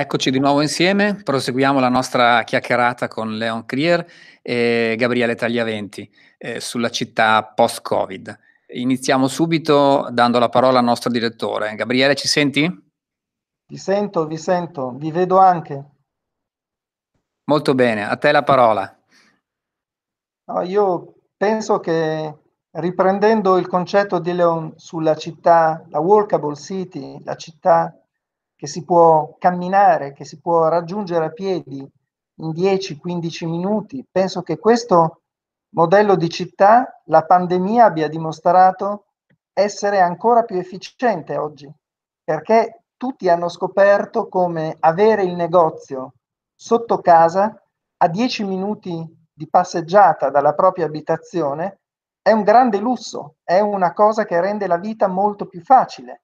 Eccoci di nuovo insieme, proseguiamo la nostra chiacchierata con Leon Crier e Gabriele Tagliaventi eh, sulla città post-Covid. Iniziamo subito dando la parola al nostro direttore. Gabriele, ci senti? Vi sento, vi sento, vi vedo anche. Molto bene, a te la parola. No, io penso che riprendendo il concetto di Leon sulla città, la walkable city, la città che si può camminare, che si può raggiungere a piedi in 10-15 minuti. Penso che questo modello di città la pandemia abbia dimostrato essere ancora più efficiente oggi, perché tutti hanno scoperto come avere il negozio sotto casa a 10 minuti di passeggiata dalla propria abitazione è un grande lusso, è una cosa che rende la vita molto più facile.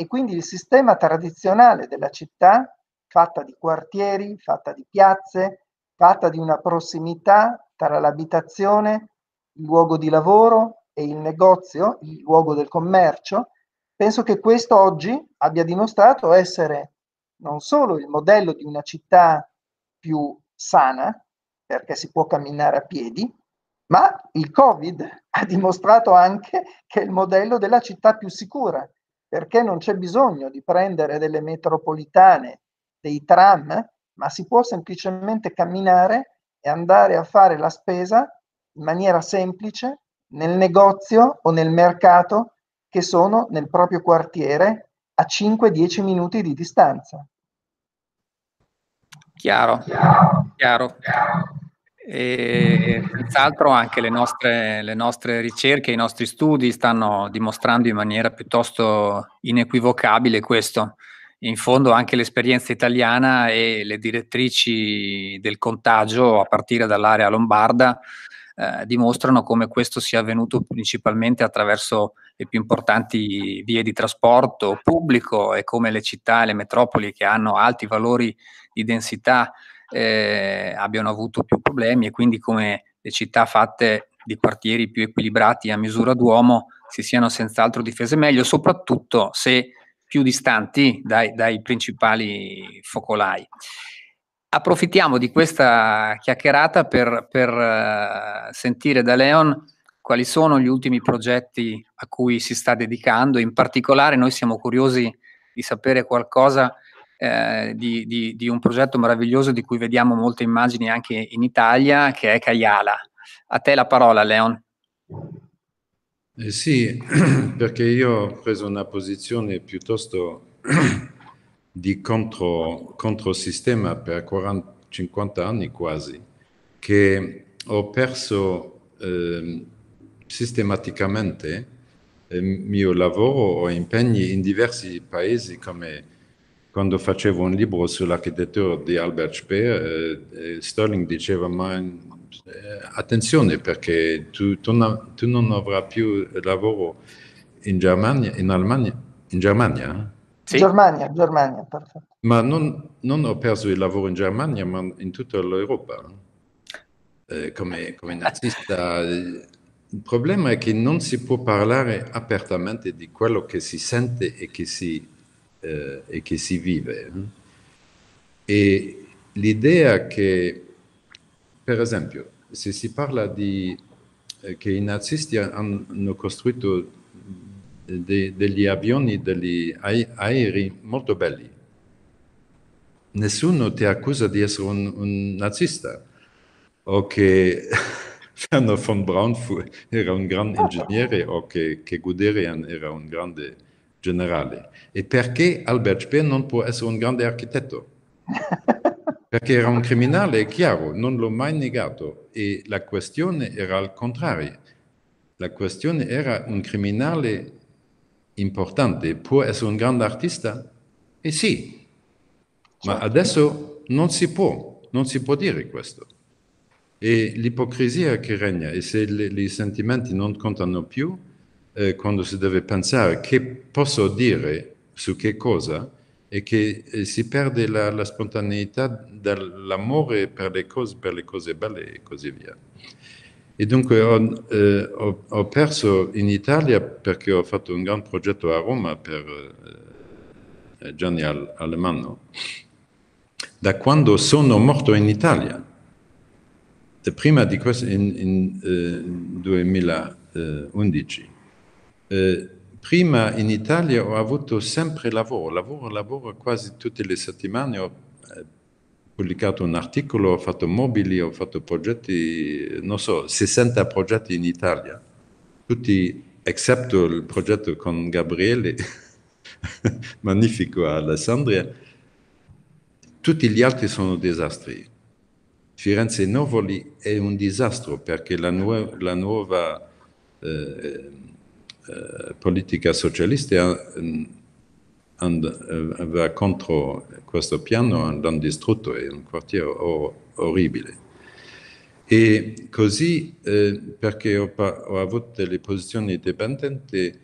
E quindi il sistema tradizionale della città, fatta di quartieri, fatta di piazze, fatta di una prossimità tra l'abitazione, il luogo di lavoro e il negozio, il luogo del commercio, penso che questo oggi abbia dimostrato essere non solo il modello di una città più sana, perché si può camminare a piedi, ma il Covid ha dimostrato anche che è il modello della città più sicura, perché non c'è bisogno di prendere delle metropolitane, dei tram, ma si può semplicemente camminare e andare a fare la spesa in maniera semplice nel negozio o nel mercato che sono nel proprio quartiere a 5-10 minuti di distanza. Chiaro, chiaro. chiaro. E senz'altro anche le nostre, le nostre ricerche, i nostri studi stanno dimostrando in maniera piuttosto inequivocabile questo. In fondo anche l'esperienza italiana e le direttrici del contagio a partire dall'area lombarda eh, dimostrano come questo sia avvenuto principalmente attraverso le più importanti vie di trasporto pubblico e come le città e le metropoli che hanno alti valori di densità eh, abbiano avuto più problemi e quindi come le città fatte di quartieri più equilibrati a misura d'uomo si siano senz'altro difese meglio, soprattutto se più distanti dai, dai principali focolai. Approfittiamo di questa chiacchierata per, per eh, sentire da Leon quali sono gli ultimi progetti a cui si sta dedicando. In particolare noi siamo curiosi di sapere qualcosa eh, di, di, di, un progetto meraviglioso di cui vediamo molte immagini anche in Italia, che è Caiala. A te la parola, Leon. Eh sì, perché io ho preso una posizione piuttosto di contro, sistema per 40, 50 anni quasi, che ho perso ehm, eh, sistematicamente il mio lavoro o impegni in diversi paesi come quando facevo un libro sull'architettura di Albert Speer, eh, eh Sterling diceva, ma eh, attenzione perché tu, tu, no, tu, non avrai più lavoro in Germania, in Germania? In Germania? Eh? Sì. Germania, Germania, perfetto. Ma non, non, ho perso il lavoro in Germania, ma in tutta l'Europa, eh, eh, come, come nazista. Il problema è che non si può parlare apertamente di quello che si sente e che si eh, e che si vive. Eh. E l'idea che, per esempio, se si parla di eh, che i nazisti hanno costruito de, degli avioni, degli aerei molto belli, nessuno ti accusa di essere un, un nazista o che Werner von Braun fu, era un grande ingegnere o che, che Guderian era un grande generale. E perché Albert Speer non può essere un grande architetto? Perché era un criminale, è chiaro, non l'ho mai negato. E la questione era al contrario. La questione era un criminale importante, può essere un grande artista? E sì, ma certo. adesso non si può, non si può dire questo. E l'ipocrisia che regna, e se i sentimenti non contano più, eh, quando si deve pensare che posso dire su che cosa e che eh, si perde la, la spontaneità dell'amore per le cose, per le cose belle e così via. E dunque ho, eh, ho, ho, perso in Italia perché ho fatto un gran progetto a Roma per eh, eh Gianni Al- Alemanno. Da quando sono morto in Italia, prima di questo, in, in eh, 2011, eh, prima in Italia ho avuto sempre lavoro, lavoro, lavoro quasi tutte le settimane, ho eh, pubblicato un articolo, ho fatto mobili, ho fatto progetti, non so, 60 progetti in Italia, tutti, eccetto il progetto con Gabriele, magnifico a Alessandria, tutti gli altri sono disastri. Firenze Novoli è un disastro perché la, nu- la nuova... Eh, eh, politica socialista eh, and, eh, aveva contro questo piano l'hanno distrutto, è un quartiere or orribile. E così, eh, perché ho, ho, avuto delle posizioni dipendenti,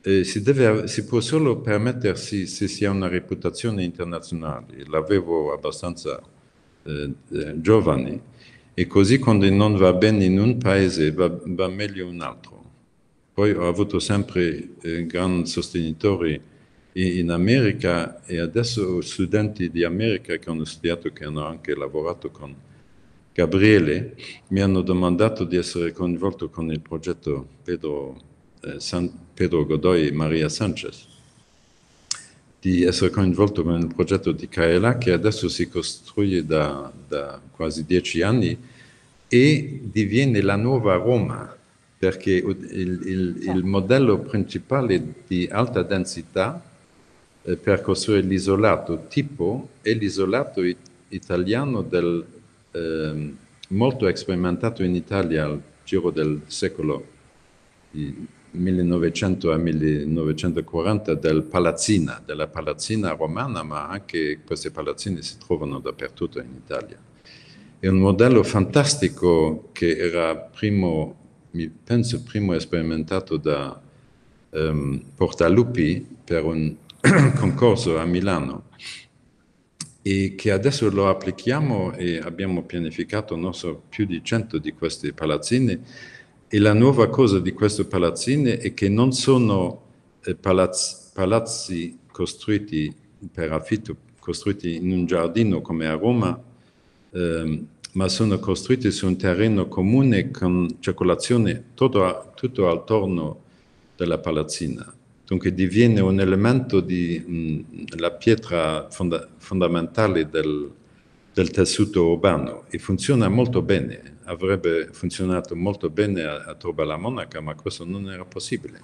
eh, si, deve, si, può solo permettersi se si ha una reputazione internazionale. L'avevo abbastanza eh, giovane. E così quando non va bene in un paese va, va meglio in un altro poi ho avuto sempre eh, grandi sostenitori in, in America e adesso studenti di America che hanno studiato, che hanno anche lavorato con Gabriele, mi hanno domandato di essere coinvolto con il progetto Pedro, eh, San, Pedro Godoy e Maria Sanchez, di essere coinvolto con il progetto di Caela che adesso si costruisce da, da quasi dieci anni e diviene la nuova Roma perché il, il, il modello principale di alta densità eh, per costruire l'isolato tipo è l'isolato it italiano del, eh, molto sperimentato in Italia al giro del secolo 1900 a 1940 del palazzina, della palazzina romana, ma anche queste palazzine si trovano dappertutto in Italia. È un modello fantastico che era primo penso, primo sperimentato da um, Portalupi per un concorso a Milano e che adesso lo applichiamo e abbiamo pianificato non so, più di 100 di questi palazzini e la nuova cosa di questi palazzini è che non sono eh, palazzi, palazzi costruiti per affitto, costruiti in un giardino come a Roma, ehm, ma sono costruite su un terreno comune con circolazione tutto, tutto attorno della palazzina. Dunque diviene un elemento della pietra fonda, fondamentale del, del, tessuto urbano e funziona molto bene. Avrebbe funzionato molto bene a, a Torba la Monaca, ma questo non era possibile.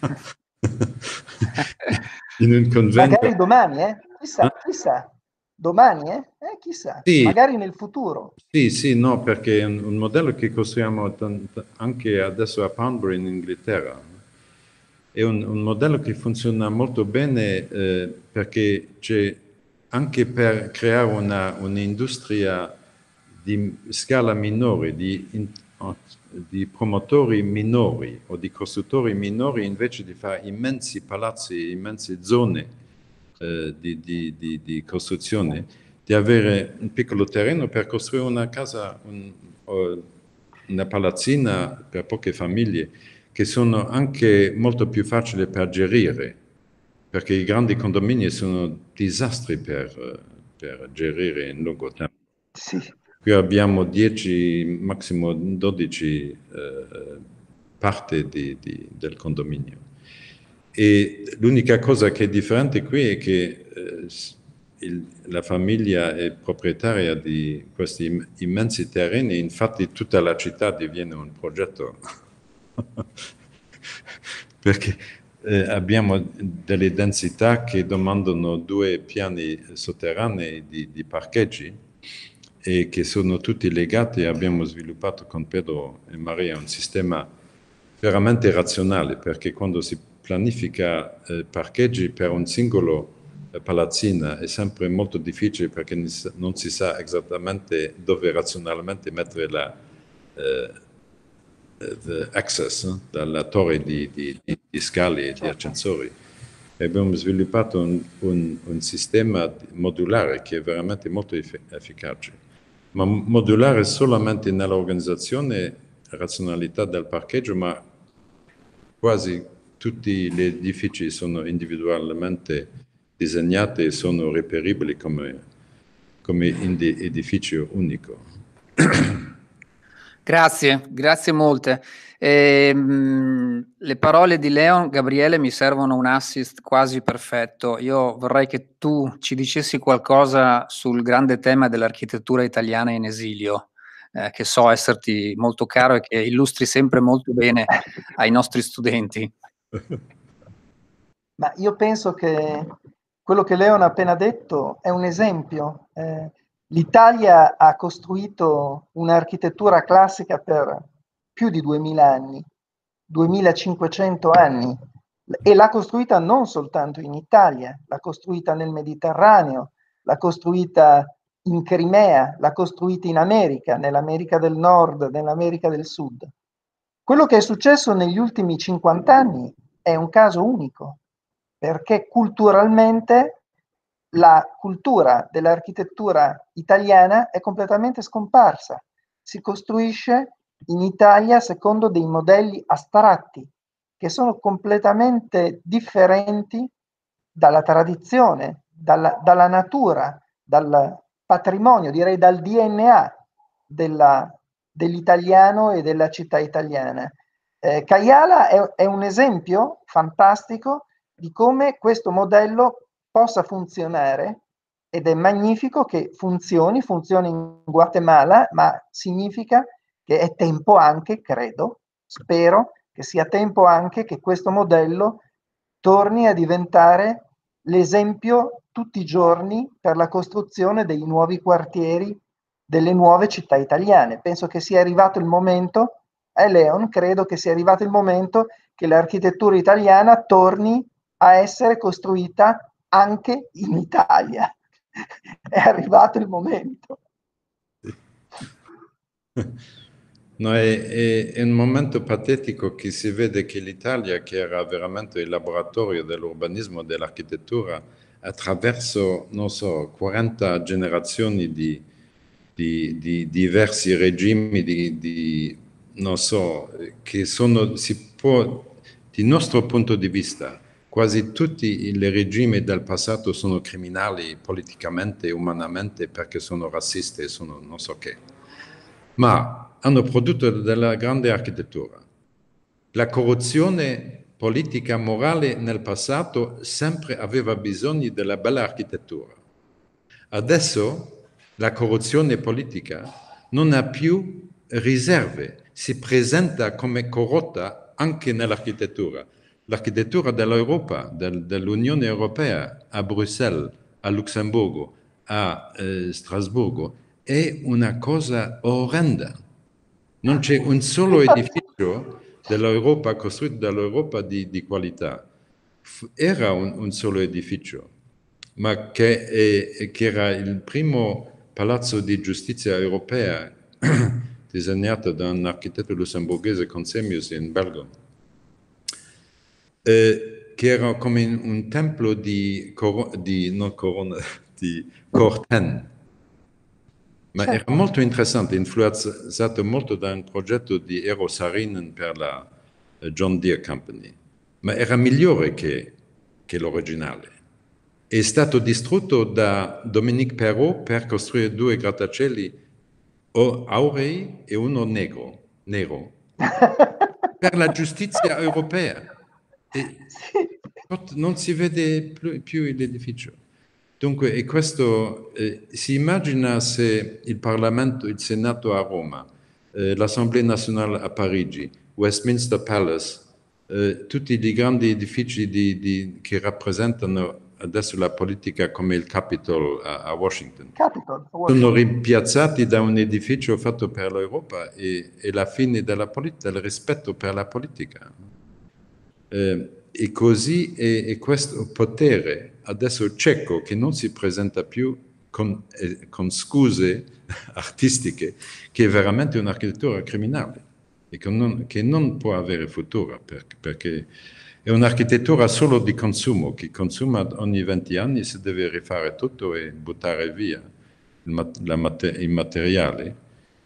In un convento. Magari domani, eh? Chissà, eh? chissà. Domani, eh? eh chissà, sì. magari nel futuro. Sì, sì, no, perché è un modello che costruiamo t- anche adesso a Poundbury in Inghilterra. È un, un modello che funziona molto bene eh, perché c'è anche per creare una, un'industria di scala minore, di, in, di, promotori minori o di costruttori minori, invece di fare immensi palazzi, immense zone eh, di, di, di, di, costruzione, di avere un piccolo terreno per costruire una casa, un, una palazzina per poche famiglie, che sono anche molto più facili per gerire, perché i grandi condomini sono disastri per, per gestire in lungo tempo. Sì. Qui abbiamo 10, massimo 12 eh, parti del condominio. E l'unica cosa che è differente qui è che eh, il, la famiglia è proprietaria di questi im immensi terreni, infatti tutta la città diviene un progetto. Perché eh, abbiamo delle densità che domandano due piani sotterranei di, di parcheggi e che sono tutti legati. Abbiamo sviluppato con Pedro e Maria un sistema veramente razionale perché quando si pianifica eh, parcheggi per un singolo eh, palazzina è sempre molto difficile perché non si sa esattamente dove razionalmente mettere la eh, eh access dalla torre di, di, di, di scale certo. e di ascensori. Abbiamo sviluppato un, un, un, sistema modulare che è veramente molto efficace, ma modulare solamente nell'organizzazione razionalità del parcheggio, ma quasi tutti gli edifici sono individualmente disegnati e sono reperibili come, come edificio unico. Grazie, grazie molte. E, ehm, mh, le parole di Leon, Gabriele, mi servono un assist quasi perfetto. Io vorrei che tu ci dicessi qualcosa sul grande tema dell'architettura italiana in esilio, eh, che so esserti molto caro e che illustri sempre molto bene ai nostri studenti. Ma io penso che quello che Leon ha appena detto è un esempio. Eh, L'Italia ha costruito un'architettura classica per più di 2000 anni, 2500 anni, e l'ha costruita non soltanto in Italia, l'ha costruita nel Mediterraneo, l'ha costruita in Crimea, l'ha costruita in America, nell'America del Nord, nell'America del Sud. Quello che è successo negli ultimi 50 anni è un caso unico, perché culturalmente la cultura dell'architettura italiana è completamente scomparsa. Si costruisce in Italia secondo dei modelli astratti che sono completamente differenti dalla tradizione, dalla, dalla natura, dal patrimonio, direi dal DNA della, dell'italiano e della città italiana. Eh, Caiala è, è un esempio fantastico di come questo modello possa funzionare ed è magnifico che funzioni, funzioni in Guatemala, ma significa che è tempo anche, credo, spero che sia tempo anche che questo modello torni a diventare l'esempio tutti i giorni per la costruzione dei nuovi quartieri delle nuove città italiane. Penso che sia arrivato il momento, a eh Leon, credo che sia arrivato il momento che l'architettura italiana torni a essere costruita anche in Italia. È arrivato il momento. No, è, è, un momento patetico che si vede che l'Italia, che era veramente il laboratorio dell'urbanismo e dell'architettura, attraverso, so, 40 generazioni di, di, di diversi regimi di, di, non so, che sono, si può, di nostro punto di vista, quasi tutti i regimi del passato sono criminali politicamente, umanamente, perché sono razzisti e sono non so che. Ma hanno prodotto della grande architettura. La corruzione politica morale nel passato sempre aveva bisogno della bella architettura. Adesso la corruzione politica non ha più riserve, si presenta come corrotta anche nell'architettura. L'architettura dell'Europa, del, dell'Unione Europea a Bruxelles, a Luxemburgo, a eh, Strasburgo è una cosa orrenda. Non c'è un solo edificio dell'Europa costruito dall'Europa di, di qualità. Era un, un, solo edificio, ma che, è, che era il primo palazzo di giustizia europea disegnato da un architetto lussemburghese Consemius in Belgio, eh, che era come un templo di, coro- di, corona, di Corten. Ma certo. era molto interessante, influenzato molto da un progetto di Eero Saarinen per la eh, John Deere Company, ma era migliore che, che l'originale è stato distrutto da Dominique Perrault per costruire due grattacieli aurei e uno negro, nero per la giustizia europea. E non si vede più l'edificio. Dunque, e questo eh, si immagina se il Parlamento, il Senato a Roma, eh, l'Assemblea nazionale a Parigi, Westminster Palace, eh, tutti i grandi edifici di, di, che rappresentano adesso la politica come il Capitol a, a Washington. Capitol, Washington. Sono rimpiazzati da un edificio fatto per l'Europa e, e la fine polit- del rispetto per la politica. Eh, e così è, è, questo potere adesso cieco che non si presenta più con, eh, con scuse artistiche, che è veramente un'architettura criminale e che non, che non può avere futuro per, perché è un'architettura solo di consumo, che consuma ogni 20 anni, si deve rifare tutto e buttare via il materiale.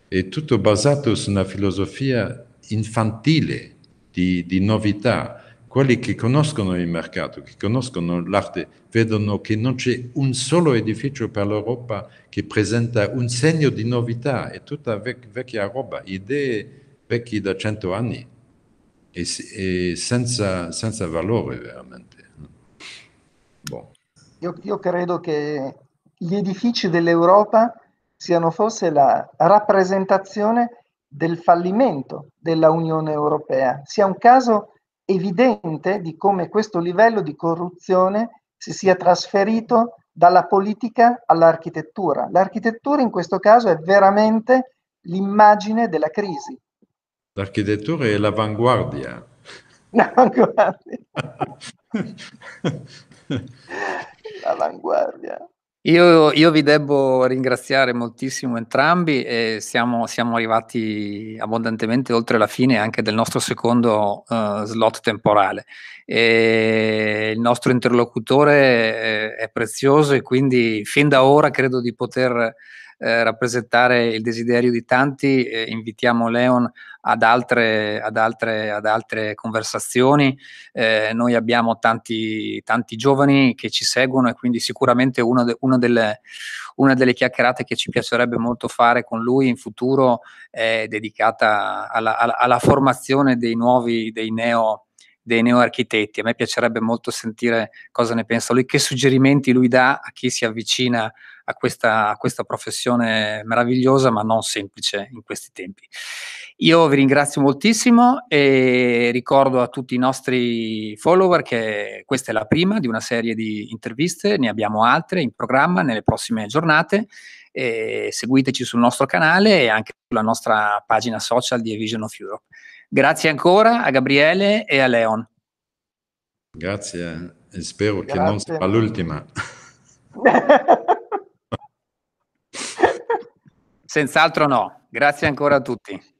È tutto basato su una filosofia infantile di, di novità. Quelli che conoscono il mercato, che conoscono l'arte, vedono che non c'è un solo edificio per l'Europa che presenta un segno di novità, è tutta vec- vecchia roba, idee vecchie da cento anni e, e senza, senza, valore veramente. Boh. Io, io credo che gli edifici dell'Europa siano forse la rappresentazione del fallimento della Unione Europea. Sia un caso evidente di come questo livello di corruzione si sia trasferito dalla politica all'architettura. L'architettura in questo caso è veramente l'immagine della crisi L'architettura è l'avanguardia. L'avanguardia. l'avanguardia. Io, io, vi devo ringraziare moltissimo entrambi e siamo, siamo, arrivati abbondantemente oltre la fine anche del nostro secondo uh, slot temporale il nostro interlocutore è prezioso e quindi fin da ora credo di poter eh, rappresentare il desiderio di tanti, eh, invitiamo Leon ad altre, ad altre, ad altre conversazioni. Eh, noi abbiamo tanti, tanti giovani che ci seguono e quindi sicuramente una, de, una, delle, una delle chiacchierate che ci piacerebbe molto fare con lui in futuro è dedicata alla, alla, alla formazione dei nuovi, dei neo dei neoarchitetti. A me piacerebbe molto sentire cosa ne pensa lui, che suggerimenti lui dà a chi si avvicina a questa, a questa professione meravigliosa, ma non semplice in questi tempi. Io vi ringrazio moltissimo e ricordo a tutti i nostri follower che questa è la prima di una serie di interviste, ne abbiamo altre in programma nelle prossime giornate. seguiteci sul nostro canale e anche sulla nostra pagina social di A Vision of Europe. Grazie ancora a Gabriele e a Leon. Grazie e spero Grazie. che non sia l'ultima. Senz'altro no. Grazie ancora a tutti.